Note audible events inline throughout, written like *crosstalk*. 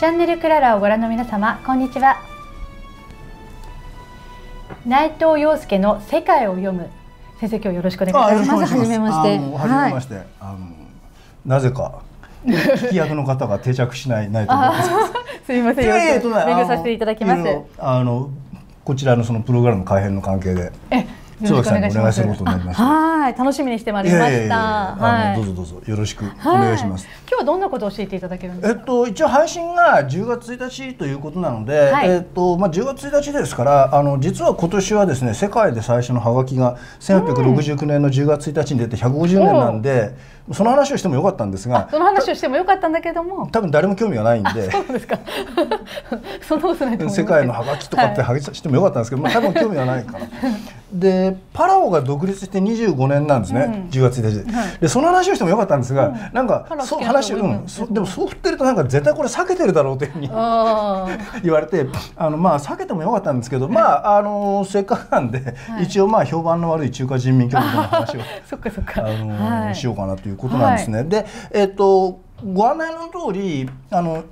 チャンネルクララをご覧の皆様こんにちは内藤洋介の世界を読む先生今日よろしくお願いしますまず初めまして初めまして、はい、あのなぜか聞き役の方が定着しない内藤洋介すみません、よろしくお願いさせていただきます。あのこちらのそのプログラム改編の関係で。えろしくお願いします。はい、楽しみにしてまいりました。はい、どうぞどうぞよろしくお願いします。今日はどんなことを教えていただけるんですか。えっと一応配信が10月1日ということなので、えっとまあ10月1日ですから、あの実は今年はですね世界で最初のハガキが1869年の10月1日に出て150年なんで。その話をしてもよかったんですがその話をしてもよかったんだけども多分誰も興味がないんでそうですか *laughs* 世界のハガキとかってハガキしてもよかったんですけど、はい、まあ、多分興味がないから *laughs* でパラオが独立して25年なんですね、うん、10月1日、はい、でその話をしてもよかったんですが、うん、なんかそう話、うん、そでもそう振ってるとなんか絶対これ避けてるだろうというふうに *laughs* 言われてあのまあ避けてもよかったんですけど、まああのせっかくなんで、はい、一応まあ評判の悪い中華人民共和国の話をそっかそっかあの、はい、しようかなということなんですね。はい、で、えっとご案内の通りあの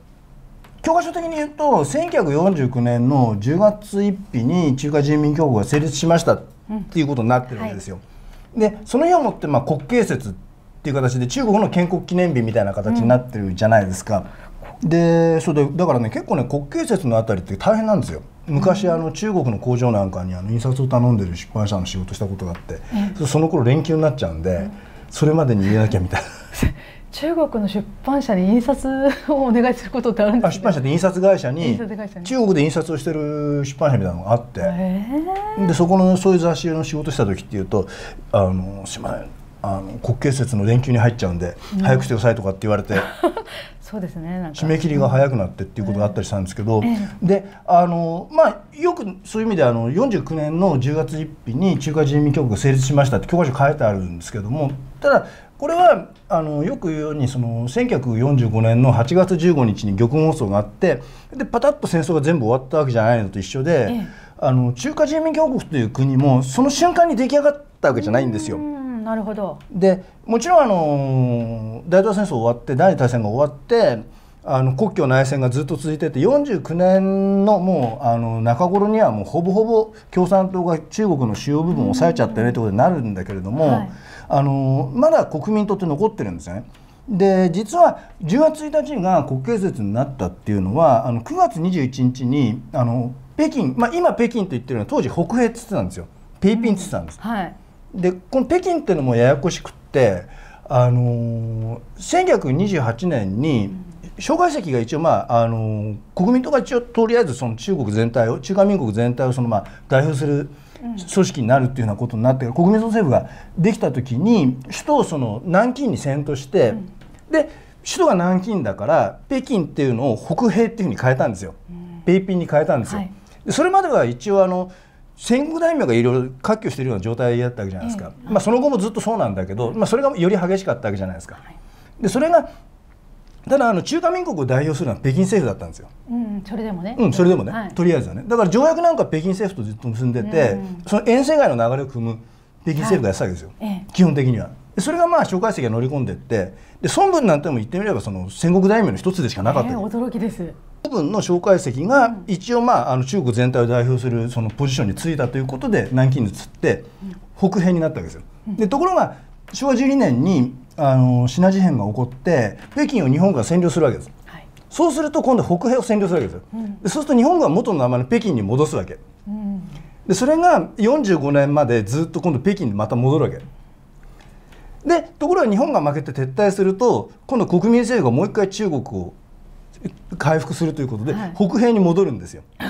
教科書的に言うと1949年の10月1日に中華人民共和国が成立しましたっていうことになってるわけですよ。うんはい、でその日をもってまあ国慶節っていう形で中国の建国記念日みたいな形になってるじゃないですか。うん、でそれでだからね結構ね国慶節のあたりって大変なんですよ。昔あの中国の工場なんかにあの印刷を頼んでる出版社の仕事したことがあって、その頃連休になっちゃうんで、それまでに言れなきゃみたいな *laughs* 中国の出版社に印刷をお願いすることってあるんですか、ね、出版社って印刷会社に中国で印刷をしてる出版社みたいなのがあって、でそこのそういう雑誌の仕事した時っていうと「あのすいませんあの国慶節の連休に入っちゃうんで、うん、早くしてください」とかって言われて *laughs* そうですね締め切りが早くなってっていうことがあったりしたんですけど、うんえであのまあよくそういう意味であの49年の10月1日に中華人民共和国が成立しましたって教科書書いてあるんですけどもただこれはあのよく言うようにその1945年の8月15日に玉音争があってでパタッと戦争が全部終わったわけじゃないのと一緒で、ええ、あの中華人民共和国という国もその瞬間に出来上がったわけじゃないんですよ。なるほどでもちろんあの大東亜戦争終わって第二次大戦が終わってあの国境内戦がずっと続いてて49年のもうあの中頃にはもうほぼほぼ共産党が中国の主要部分を抑えちゃってねってことになるんだけれども。うんはいあのまだ国民にとって残ってるんですよね。で実は10月1日が国慶節になったっていうのはあの9月21日にあの北京、まあ、今北京と言ってるのは当時北平って言ってたんですよペイピンって言ってたんです。はい、でこの北京っていうのもややこしくってあの1928年に蒋介石が一応、まあ、あの国民とか一応とりあえずその中国全体を中華民国全体をその、まあ、代表する、うん組織になるっていうようなことになってから国民総政府ができた時に首都をその南京に遷都して、うん、で首都が南京だから北京っていうのを北平っていうふうに変えたんですよ、うん、に変えたんですよ。はい、それまでは一応あの戦国大名がいろいろ割拠してるような状態だったわけじゃないですか、えまあ、その後もずっとそうなんだけど、まあ、それがより激しかったわけじゃないですか。はい、でそれがただあの中華民国を代表するのは北京政府だったんですよ。うん、それでもね。うん、それでもね、はい、とりあえずはね。だから条約なんか北京政府とずっと結んでて、うん、その遠征外の流れを組む北京政府がやってたわけですよ、はい、基本的には。それがまあ蒋介石が乗り込んでってで孫文なんても言ってみればその戦国大名の一つでしかなかった、えー、驚きです孫文の蒋介石が一応まああの中国全体を代表するそのポジションに就いたということで南京に移って北辺になったわけですよ。でところが昭和12年にあのシナ事変が起こって北京を日本が占領するわけです、はい、そうすると今度北平を占領するわけですよ、うん、でそうすると日本が元の名前の北京に戻すわけ、うん、でそれが45年までずっと今度北京にまた戻るわけでところが日本が負けて撤退すると今度国民政府がもう一回中国を回復するということで、はい、北平に戻るんですよ *laughs*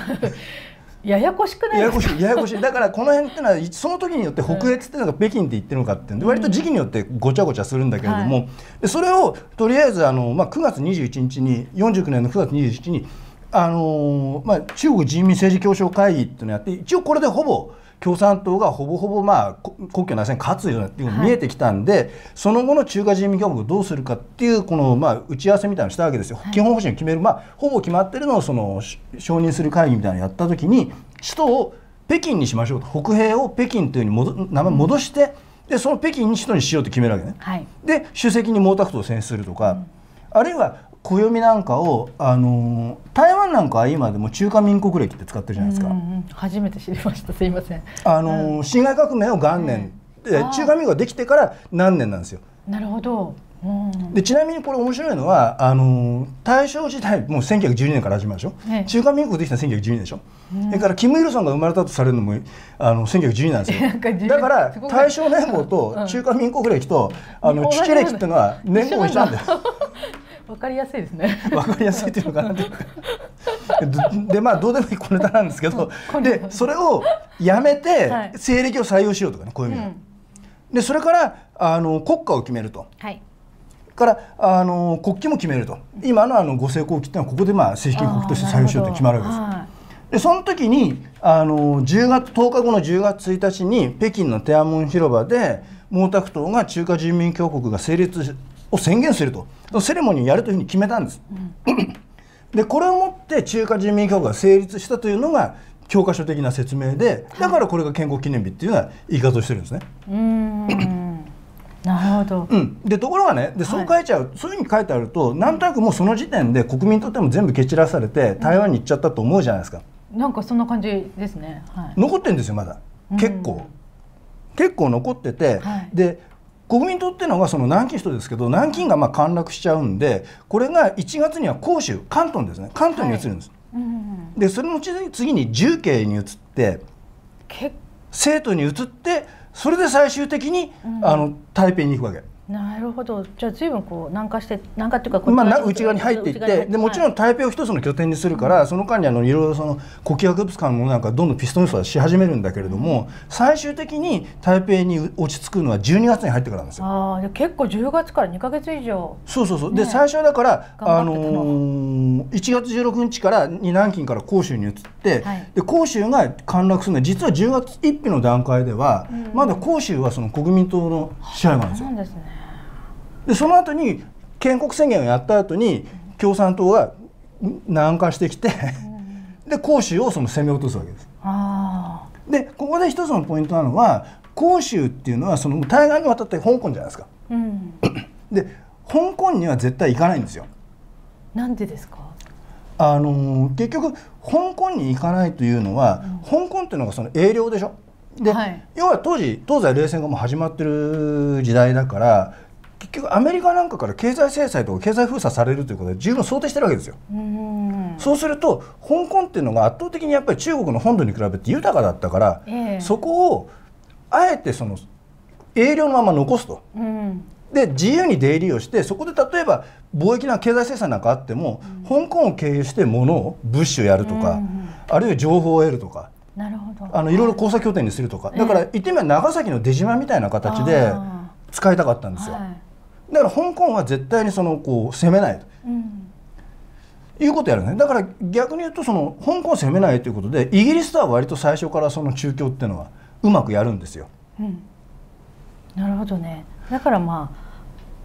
ややこしくないややこしいややこしい *laughs* だからこの辺っていうのはその時によって北越っていうのが北京って言ってるのかって割と時期によってごちゃごちゃするんだけれども、うんはい、でそれをとりあえずあの、まあ、9月21日に49年の9月21日にあのまあ、中国人民政治協商会議っていうのをやって一応これでほぼ共産党がほぼほぼ、まあ、国境なしに勝つようなのが見えてきたんで、はい、その後の中華人民共和国をどうするかっていうこの、まあ、打ち合わせみたいなのをしたわけですよ、はい、基本方針を決める、まあ、ほぼ決まってるのをその承認する会議みたいなのをやった時に首都を北京にしましょうと北平を北京というふうに戻名前戻して、でその北京に首都にしようって決めるわけね。はい、で主席に毛沢東を選出するとか、うん、あるいは暦なんかを、あのー、なんか今でも中華民国歴って使ってるじゃないですか、うんうん、初めて知りましたすいませんあの、うん、辛亥革命を元年、うん、で中華民国ができてから何年なんですよなるほど、うん、でちなみにこれ面白いのはあの大正時代もう1912年から始まるでしょ、は中華民国できたのは1912年でしょ、うん、だからキム・イルソンが生まれたとされるのもあの1912なんですよ *laughs* だから大正年号と中華民国歴と、あの父歴っていうのは年号一緒なんだよわかりやすいですね。わかりやすいっていうのかなって。でまあどうでもいい小ネタなんですけど、でそれをやめて西暦を採用しようとかねこういう意味、うん、でそれからあの国家を決めると。はい。からあの国旗も決めると今のあの五星国旗ってのはここでまあ正式国旗として採用しようと決まるわけです。でその時にあの10月10日後の10月1日に北京の天安門広場で毛沢東が中華人民共和国が成立を宣言するとセレモニーをやるというふうに決めたんです。うん、でこれをもって中華人民共和国が成立したというのが教科書的な説明でだからこれが建国記念日っていうのは言い方をしてるんですね。うんなるほど、うん、でところがねでそう書いちゃう、はい、そういうふうに書いてあるとなんとなくもうその時点で国民とっても全部蹴散らされて台湾に行っちゃったと思うじゃないですか。なんかそんな感じですね。はい、残ってんですよまだ結構、うん、結構残ってて、はい、で国民党っていうのはその南京首都ですけど南京がまあ陥落しちゃうんでこれが1月には広州関東ですね関東に移るんです、はいうん、でそれの次に重慶に移って生徒に移ってそれで最終的に、うん、あの台北に行くわけ。なるほどじゃあ随分こう南下して南下っていうかまあ、内側に入っていってでもちろん台北を一つの拠点にするから、はい、その間にあのいろいろその国希博物館もなんかどんどんピストン輸送はし始めるんだけれども、最終的に台北に落ち着くのは12月に入ってからなんですよ。ああ結構10月から2か月以上そうそうそう、ね、で最初だから、あのー、1月16日から南京から広州に移って、はい、で広州が陥落するのは実は10月1日の段階では、うん、まだ広州はその国民党の支配なんですよ。そうなんですねでその後に建国宣言をやった後に共産党が南下してきてで広州をその攻め落とすわけです。でここで一つのポイントなのは広州っていうのはその対岸に渡って香港じゃないですか。うん、で香港には絶対行かないんですよ。なんでですかあの結局香港に行かないというのは、うん、香港っていうのがその英領でしょで、はい、要は当時東西冷戦がもう始まってる時代だから結局アメリカなんかから経済制裁とか経済封鎖されるということで十分想定してるわけですよ。そうすると香港っていうのが圧倒的にやっぱり中国の本土に比べて豊かだったから、えー、そこをあえてその営業のまま残すと。で自由に出入りをしてそこで例えば貿易な経済制裁なんかあっても、香港を経由して物を物資をやるとか、あるいは情報を得るとかなるほどあのいろいろ交差拠点にするとか、はい、だから言ってみれば長崎の出島みたいな形で使いたかったんですよ。だから香港は絶対にそのこう攻めないと。いうことやるねだから逆に言うとその香港を攻めないということでイギリスとは割と最初からその中共っていうのはうまくやるんですよ。うん、なるほどねだからま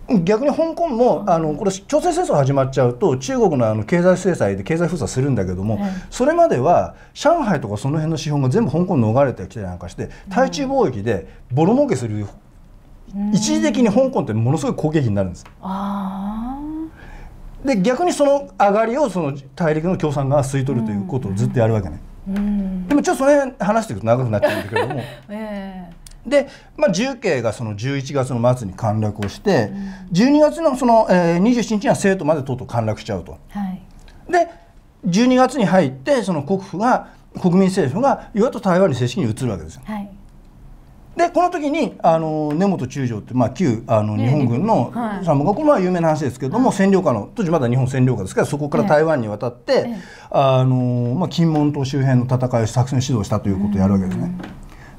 あ逆に香港もあのこれ朝鮮戦争始まっちゃうと中国のあの経済制裁で経済封鎖するんだけども、それまでは上海とかその辺の資本が全部香港に逃れてきたりなんかして対中貿易でボロ儲けする一時的に香港ってものすごい好景気になるんです。で逆にその上がりをその大陸の共産が吸い取るということをずっとやるわけね。でもちょっとその辺話していくと長くなっちゃうんだけども。*laughs* えーで、まあ、重慶がその11月の末に陥落をして、うん、12月のその、えー、27日には生徒までとうとう陥落しちゃうと。はい、で12月に入ってその国府が国民政府が与野党台湾に正式に移るわけですよ。はいでこの時にあの根本中将って、まあ、旧あの日本軍の参謀がこれは有名な話ですけれども、占領下の当時まだ日本占領下ですからそこから台湾に渡って、あのまあ、金門島周辺の戦いを作戦指導したということをやるわけですね。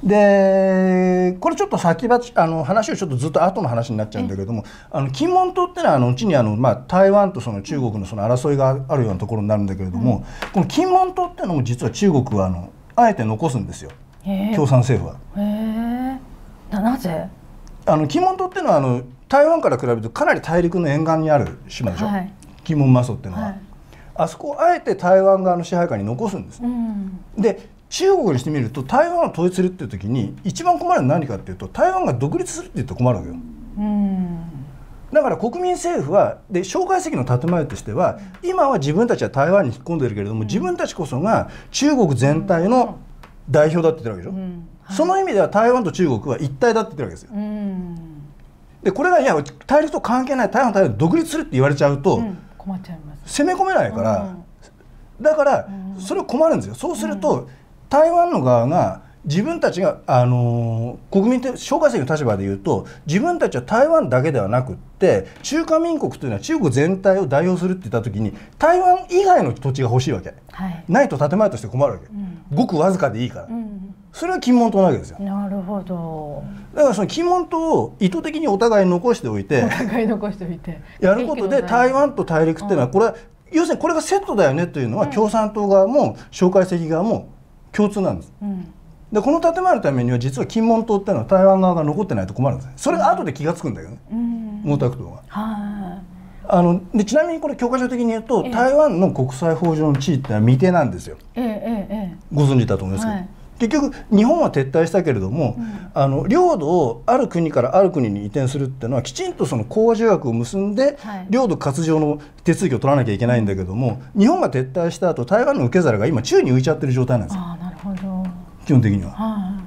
でこれちょっと先ばあの話をちょっとずっと後の話になっちゃうんだけどもあの金門島ってのはあのうちにあの、まあ、台湾とその中国のその争いがあるようなところになるんだけれども、この金門島っていうのも実は中国はあのあえて残すんですよ。共産政府は。なぜあの鬼門島っていうのはあの台湾から比べるとかなり大陸の沿岸にある島でしょ、はい、鬼門マソっていうのは、はい、あそこをあえて台湾側の支配下に残すんです、うん、で中国にしてみると台湾を統一するっていう時に一番困るのは何かっていうと台湾が独立するって言って困るわけよ、うん、だから国民政府はで蒋介石の建前としては今は自分たちは台湾に引っ込んでるけれども、うん、自分たちこそが中国全体の代表だって言ってるわけでしょ、うんはい、その意味では台湾と中国は一体だって言ってるわけですよ。うん、でこれがいや対立と関係ない台湾と台湾独立するって言われちゃうと、うん、困っちゃいます攻め込めないから、だからそれ困るんですよ。そうすると、台湾の側が自分たちが、あのー、国民て蒋介石の立場で言うと自分たちは台湾だけではなくって中華民国というのは中国全体を代表するって言った時に台湾以外の土地が欲しいわけ、はい、ないと建前として困るわけ、うん、ごくわずかでいいから、うん、それは金門島なわけですよなるほどだからその金門島を意図的にお互い残しておいてお互い残しておいてやることで台湾と大陸っていうのはこれ要するにこれがセットだよねというのは共産党側も蒋介石側も共通なんです。うんでこの建前のためには実は金門島っていうのは台湾側が残ってないと困るんですそれが後で気が付くんだよね、うん、毛沢東が。あのでちなみにこれ教科書的に言うと、ええ、台湾の国際法上の地位ってのは未定なんですよ、え、ご存知だと思いますけど、はい、結局日本は撤退したけれども、うん、あの領土をある国からある国に移転するっていうのはきちんとその講和条約を結んで、はい、領土割譲の手続きを取らなきゃいけないんだけども日本が撤退した後台湾の受け皿が今宙に浮いちゃってる状態なんですよ。な基本的には。は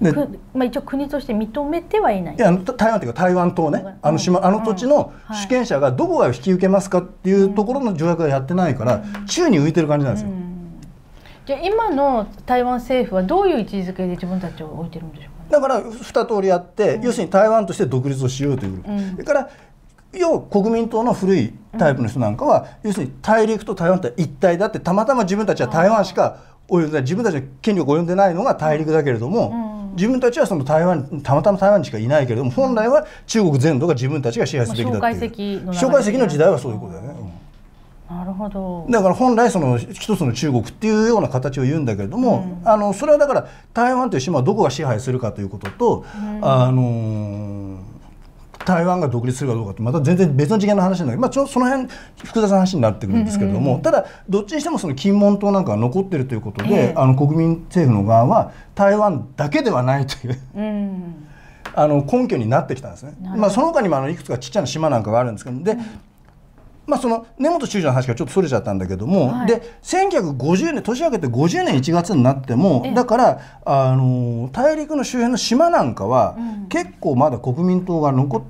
でまあ、一応国として認めてはいないいや台湾というか台湾島ねあの島、うん、あの土地の主権者がどこが引き受けますかっていうところの条約はやってないから、うん、宙に浮いてる感じなんですよ、うん、じゃ今の台湾政府はどういう位置づけで自分たちを置いてるんでしょうか、ね、だから2通りあって、要するに台湾として独立をしようという、それから要国民党の古いタイプの人なんかは、要するに大陸と台湾って一体だってたまたま自分たちは台湾しか及んで自分たちの権力及んでないのが大陸だけれども、自分たちはその台湾たまたま台湾にしかいないけれども本来は中国全土が自分たちが支配すべきだいう蒋介石の時代はそういうことだよね。なるほどだから本来その一つの中国っていうような形を言うんだけれども、うん、あのそれはだから台湾という島をどこが支配するかということと、うん、あの台湾が独立するかどうかってまた全然別の次元の話なんだけど、まあ、ちょその辺複雑な話になってくるんですけれども、ただどっちにしてもその金門島なんかが残ってるということで、あの国民政府の側は台湾だけではないという、うん。*laughs* あの根拠になってきたんですね。まあ、その他にもあのいくつかちっちゃな島なんかがあるんですけどで、うんまあ、その根本中将の話がちょっとそれちゃったんだけども、はい、で1950年年明けて50年1月になってもだからあの大陸の周辺の島なんかは、結構まだ国民党が残っ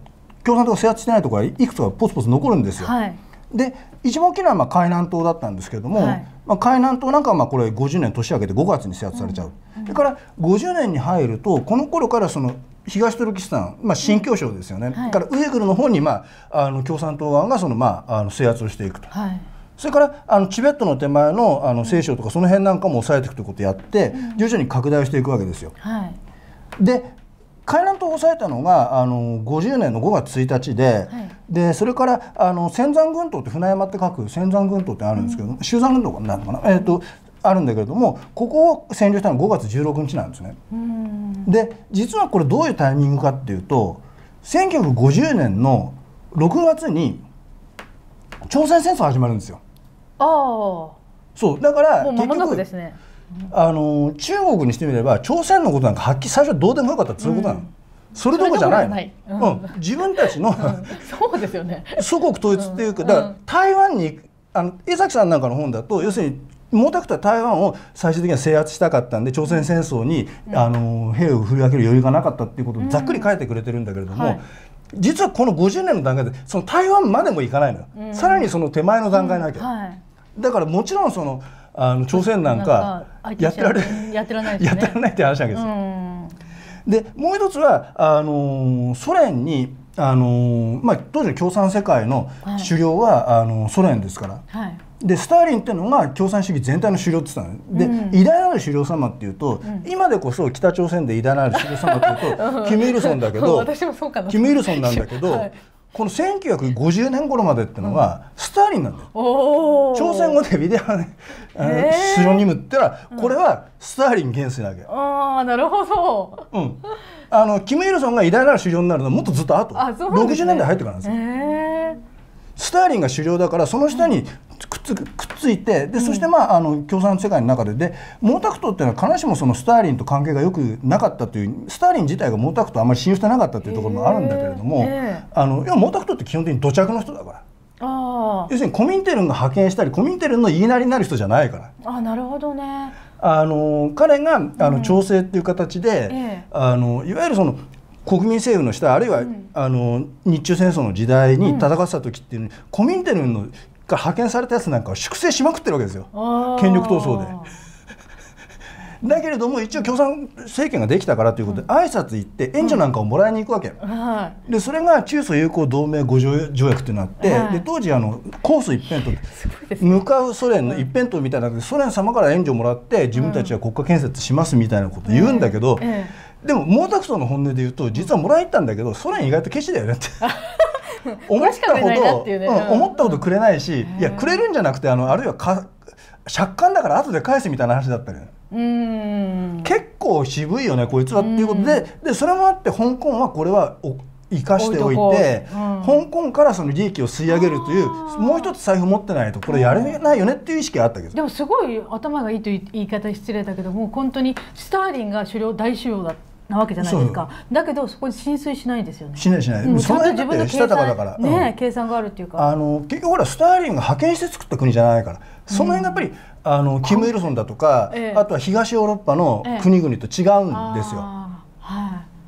共産党が制圧してないところがいくつかポツポツ残るんですよ。はい、で一番大きいのはまあ海南島だったんですけれども、はい、まあ、海南島なんかはまあこれ50年年明けて5月に制圧されちゃう、うん、だから50年に入るとこの頃からその東トルキスタン、まあ、新疆省ですよね、うんはい、からウイグルの方に、まあ、あの共産党側がその、まあ、あの制圧をしていくと。それからあのチベットの手前のあの聖書とかその辺なんかも抑えていくということをやって、うん、徐々に拡大していくわけですよ。はい、で海南島を抑えたのがあの50年の5月1日ではい、でそれからあの仙山群島って船山って書く仙山群島ってあるんですけど、うん、山群島かなかな、えーと、あるんだけれどもここを占領したのは5月16日なんですね。で実はこれどういうタイミングかっていうと1950年の6月に朝鮮戦争始まるんですよ。あそうだから結局ですねあの中国にしてみれば朝鮮のことなんかはっきり最初どうでもよかったそういうことなの。うんそれどころじゃないない、うん、うん、自分たちのそうですよね祖国統一っていうか、だから台湾にあの江崎さんなんかの本だと要するに毛沢東は台湾を最終的には制圧したかったんで朝鮮戦争に、うん、あの兵を振り分ける余裕がなかったっていうことをざっくり書いてくれてるんだけれども、うんはい、実はこの50年の段階でその台湾までもいかないのよ、さらにその手前の段階なわけ、はい、だからもちろんそのあの朝鮮なんかやってられやってらない、ってれないって話なわけですうん、でもう一つはあのソ連にあのまあ、当時の共産世界の狩猟は、はい、あのソ連ですから、はい、でスターリンっていうのが共産主義全体の狩猟って言ってたので、うん、偉大なる狩猟様っていうと、うん、今でこそ北朝鮮で偉大なる狩猟様っていうと、*laughs* うん、キム・イルソンだけど *laughs* キム・イルソンなんだけど、はい、この1950年頃までっていうのはスターリンなんだよ、うん、朝鮮語でビデオね、えー、シロニムってのはこれはスターリン元帥なわけ、うん、ああなるほど、うん、あのキム・イルソンが偉大なる首相になるのはもっとずっと後、ね、60年代入ってからなんですよ、えースターリンが首領だからその下にくっつくっついてでそしてまああの共産世界の中でで毛沢東っていうのは必ずしもそのスターリンと関係がよくなかったというスターリン自体が毛沢東あんまり信用してなかったというところもあるんだけれども、あの要は毛沢東って基本的に土着の人だから。要するにコミンテルンが派遣したりコミンテルンの言いなりになる人じゃないから。あなるほどねあの彼があの調整っていう形で、ええ、あのいわゆるその国民政府の下あるいは、うん、あの日中戦争の時代に戦ってた時っていうのに、うん、コミンテルンのが派遣されたやつなんかを粛清しまくってるわけですよ権力闘争で。だけれども一応共産政権ができたからということで、挨拶行って援助なんかをもらいに行くわけ、うん、でそれが中ソ友好同盟五条約ってなって、はい、で当時あのコース一辺倒、ね、向かうソ連の一辺倒みたいなソ連様から援助をもらって自分たちは国家建設しますみたいなこと言うんだけど。うんえーえーでも毛沢東の本音で言うと実はもらえたんだけどソ連意外とケチだよねって *laughs* 思ったほど、思ったほどくれないし、いやくれるんじゃなくてあのあるいはか借款だから後で返すみたいな話だったり、ね、結構渋いよねこいつはっていうことででそれもあって香港はこれはお生かしておいて、うん、香港からその利益を吸い上げるというもう一つ財布持ってないとこれやれないよねっていう意識があったけど、うん、でもすごい頭がいいという言い方失礼だけどもう本当にスターリンが首領大首領だっなわけじゃないですかだけどそこに浸水しないですよねしないしない、うん、その辺ってしたたかだからね、うん、計算があるっていうかあの結局ほらスターリンが派遣して作った国じゃないからその辺がやっぱり、うん、あのキム・イルソンだとか、ええ、あとは東ヨーロッパの国々と違うんですよ、え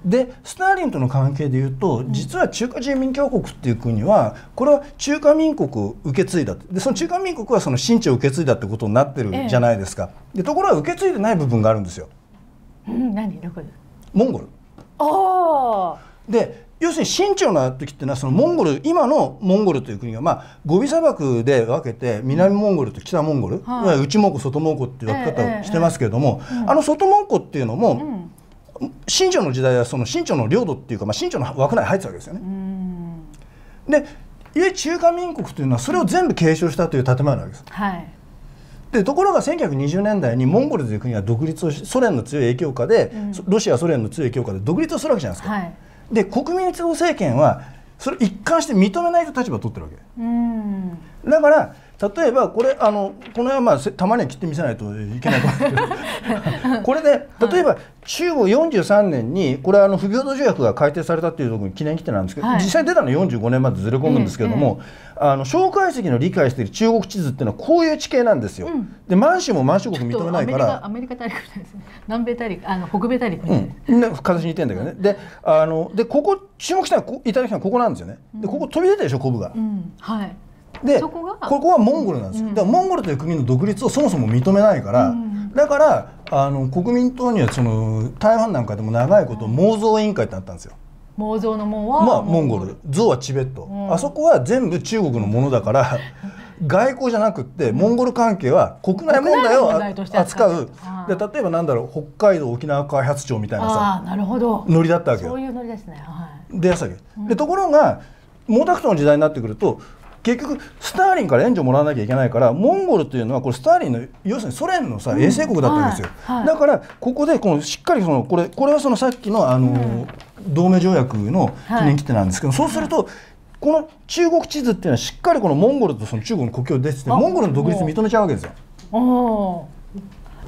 でスターリンとの関係でいうと実は中華人民共和国っていう国はこれは中華民国を受け継いだでその中華民国はその新地を受け継いだってことになってるじゃないですか、でところが受け継いでない部分があるんですよ。うん、何どこですモンゴル。で要するに清朝の時っていうのはそのモンゴル今のモンゴルという国が、まあ、ゴビ砂漠で分けて南モンゴルと北モンゴル、うん内モンゴル外モンゴルっていう分け方をしてますけれども、えええ、あの外モンゴルっていうのも、うん、清朝の時代はその清朝の領土っていうか、まあ、清朝の枠内に入ってたわけですよね。で中華民国というのはそれを全部継承したという建前なわけです。はいでところが1920年代にモンゴルという国は独立をソ連の強い影響下で、ロシアソ連の強い影響下で独立をするわけじゃないですか。はい、で国民一党政権はそれ一貫して認めないと立場を取ってるわけ。だから例えばこれあのこの辺はまあ玉ねぎ切ってみせないといけないと思うんですけどこれで *laughs* 例えば中国43年にこれはあの不平等条約が改定されたというところに記念規てなんですけど、はい、実際に出たのは45年までずれ込むんですけれども、うんうん、あの蒋介石の理解している中国地図っていうのはこういう地形なんですよ。うん、で満州も満州国認めないからアメリカ大陸です、ね、南米大陸あの北米大陸、ね、うん、形似てんだけどね。であのでここ注目したはこいただきたのはここなんですよね。でここ飛び出たでしょコブが。はいでここはモンゴルなんですよ、うん、だからモンゴルという国の独立をそもそも認めないから、うん、だからあの国民党にはその台湾なんかでも長いこと妄想委員会ってあったんですよ。妄想の門はまあモンゴル象はチベット、うん、あそこは全部中国のものだから *laughs* 外交じゃなくてモンゴル関係は国内問題を扱うで例えばなんだろう北海道沖縄開発庁みたいなさなるほどノリだったわけよ。そういうですね、はい、でところが毛沢東の時代になってくると結局スターリンから援助もらわなきゃいけないからモンゴルというのはこれスターリンの要するにソ連のさ、衛星国だったんですよ、はいはい、だからここでこのしっかりそのこれこれはそのさっきのあの、うん、同盟条約の記念切手なんですけど、はい、そうすると、この中国地図っていうのはしっかりこのモンゴルとその中国の国境で出てモンゴルの独立認めちゃうわけですよ。お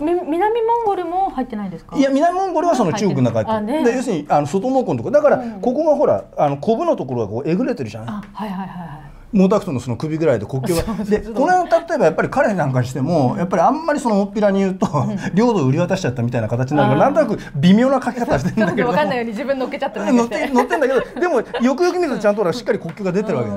南モンゴルも入ってないですかいや南モンゴルはその中国の中に、て。で要するにあの外蒙古のとか、だから、ここがほらあのコブのところがこうえぐれてるじゃない、うん、はいはいはい毛沢東のその首ぐらいで国境が *laughs* でこの例えばやっぱり彼なんかにしてもやっぱりあんまりそのおっぴらに言うと、領土を売り渡しちゃったみたいな形になるからなんとなく微妙な書き方してるんだけど分かんないように自分乗っけちゃった乗って乗ってんだけどでもよくよく見るとちゃんとしっかり国境が出てるわけね。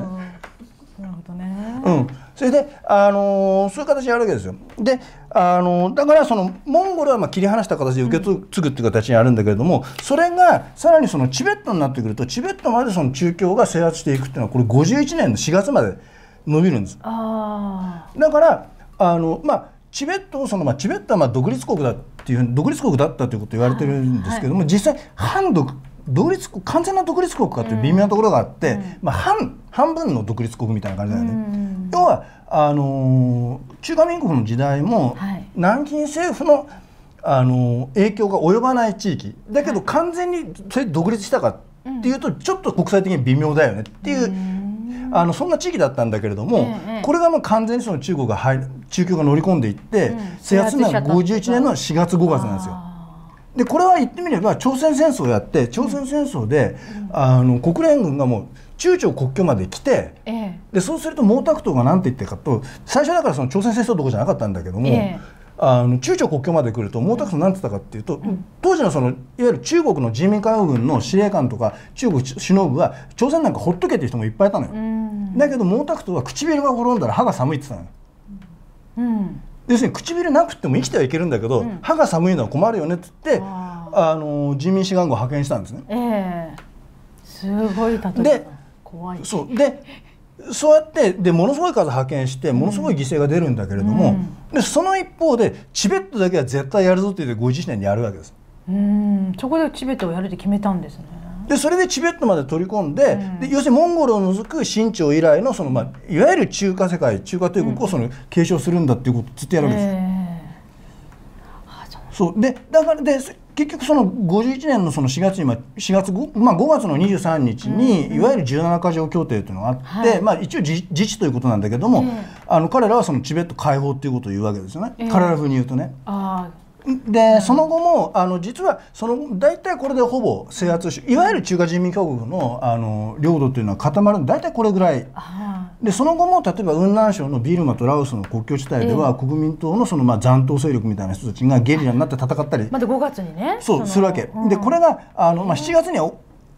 なるほどね、うんそれで、あのー、そういう形でやるわけですよ。で、あのー、だからそのモンゴルはまあ切り離した形で受け継ぐっていう形にあるんだけれども、うん、それがさらにそのチベットになってくるとチベットまでその中共が制圧していくっていうのはこれ51年の4月まで伸びるんです。あだからあの、まあ、チベットをその、まあ、チベットはまあ独立国だっていう独立国だったということ言われてるんですけども、はいはい、実際反独独立完全な独立国かっていう微妙なところがあって、うん、まあ、反半分の独立国みたいな感じだよね。要はあのー、中華民国の時代も、はい、南京政府のあのー、影響が及ばない地域だけど完全に独立したかっていうと、ちょっと国際的に微妙だよねっていう。あのそんな地域だったんだけれども、ええ、これがもう完全にその中国が入中共が乗り込んでいって、うん、制圧になる51年の4月5月なんですよ。でこれは言ってみれば朝鮮戦争をやって朝鮮戦争で、うん、あの国連軍がもう中朝国境まで来て、ええ、でそうすると毛沢東が何て言ってかと最初だからその朝鮮戦争とこじゃなかったんだけども、え、あの中朝国境まで来ると毛沢東何て言ったかっていうと、うん、当時のそのいわゆる中国の人民解放軍の司令官とか中国首脳部は朝鮮なんかほっとけっていう人もいっぱいいたのよ、うん、だけど毛沢東は唇が滅んだら歯が寒いって言ってたのよ、うん、要するに唇なくても生きてはいけるんだけど、うん、歯が寒いのは困るよねって言ってあの人民志願軍を派遣したんですね。ええすごい例えで怖いそうでそうやってでものすごい数派遣してものすごい犠牲が出るんだけれども、うんでその一方でチベットだけは絶対やるぞって言ってにやるわけです。うんそこでチベットをやるって決めたんですね。でそれでチベットまで取り込んでうん、で要するにモンゴルを除く清朝以来のその、まあ、いわゆる中華世界中華帝国をその継承するんだっていうことをずっとやるわけです。えーそうでだからで結局その51年のその4月に4月 5,、まあ、5月の23日にいわゆる17か条協定というのがあって、はい、まあ、一応自治ということなんだけども、えー、あの彼らはそのチベット解放ということを言うわけですよね、えー、彼ら風に言うとね。あで、その後もあの実はその大体これでほぼ制圧しいわゆる中華人民共和国のあの領土というのは固まるの大体これぐらいでその後も例えば雲南省のビルマとラオスの国境地帯では、国民党のそのまあ残党勢力みたいな人たちがゲリラになって戦ったり、ま5月にねそうするわけ、でこれがあの、まあ、7月には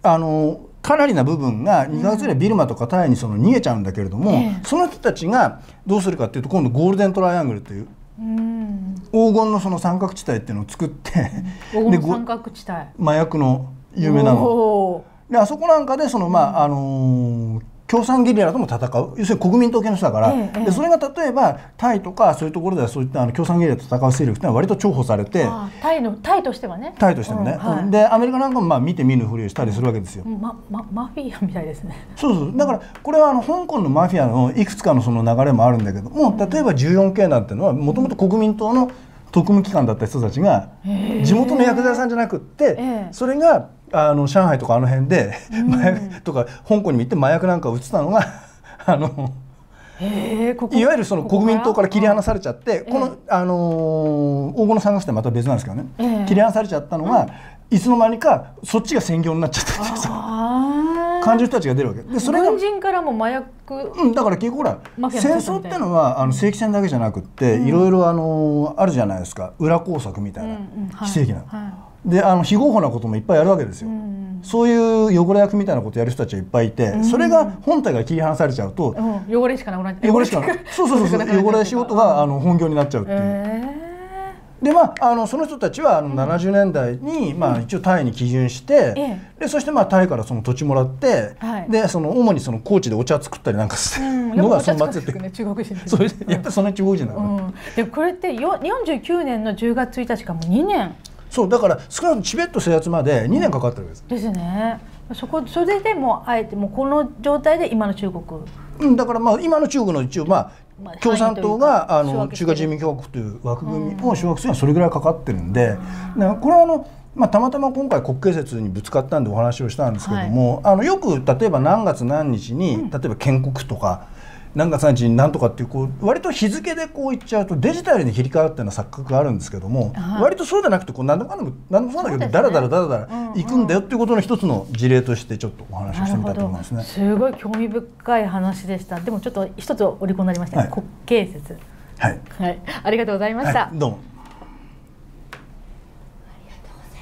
あのかなりな部分が2月ぐらいビルマとかタイにその逃げちゃうんだけれども、その人たちがどうするかというと今度ゴールデントライアングルという黄金のその三角地帯っていうのを作ってで三角地帯麻薬の有名なのであそこなんかでそのまあ、あのー共産ゲリラとも戦う要するに国民党系の人だから、ええ、でそれが例えばタイとかそういうところではそういったあの共産ゲリラと戦う勢力ってのは割と重宝されてタイのタイとしてはねタイとしてもね、うんはい、でアメリカなんかもまあ見て見ぬふりをしたりするわけですよ、まま、マフィアみたいですねそうそうだからこれはあの香港のマフィアのいくつかのその流れもあるんだけども例えば 14K なんていうのはもともと国民党の特務機関だった人たちが地元の薬剤さんじゃなくって、え、それがあの上海とかあの辺で、うん、*laughs* とか香港に行って麻薬なんかを売ってたのが *laughs* あの。ここいわゆるその国民党から切り離されちゃってこの、あのー、黄金の三てまた別なんですけどね、えー、切り離されちゃったのが、うん、いつの間にかそっちが専業になっちゃったっていう感じの人たちが出るわけでそれが人からも麻薬、うん、だから結局ほら戦争っていうのはあの正規戦だけじゃなくって、いろいろあのー、あるじゃないですか裏工作みたいな、うんうんはい、非正規なの。はいであの非合法なこともいっぱいやるわけですよ、うん、そういう汚れ役みたいなことやる人たちはいっぱいいて、うん、それが本体が切り離されちゃうと、うん、*laughs* 汚れしかなくなっちゃう汚れしかそうそうそうそう汚れ仕事があの本業になっちゃうっていう。えーでまあ、あのその人たちはあの70年代に、うん、まあ、一応タイに基準して、うん、でそして、まあ、タイからその土地もらって、はい、でその主にその高知でお茶作ったりなんかして、うん、のがその祭りで、ね、中国人それでやっぱりそのな中国人なの、うん、でこれってよ49年の10月1日かもう2年そうだから少なくともチベット制圧まで2年かかってるです。ですね。そこそれでもあえてもうこの状態で今の中国。うん、だからまあ今の中国の一応まあ共産党があの中華人民共和国という枠組みを掌握するにはそれぐらいかかってるんで、うこれはあの、まあ、たまたま今回国慶節にぶつかったんでお話をしたんですけども、はい、あのよく例えば何月何日に、例えば建国とか何月何日に何とかっていうこう割と日付でこういっちゃうとデジタルに切り替わるっていうのは錯覚があるんですけども、はい、割とそうじゃなくてこう何でもかんでも何でもそうだけどだらだらだらだら行くんだよっていうことの一つの事例としてちょっとお話をしてみたいと思いますね。すごい興味深い話でしたでもちょっと一つお利口になりました、はい、国慶節はい、はい、ありがとうございました、はい、どうも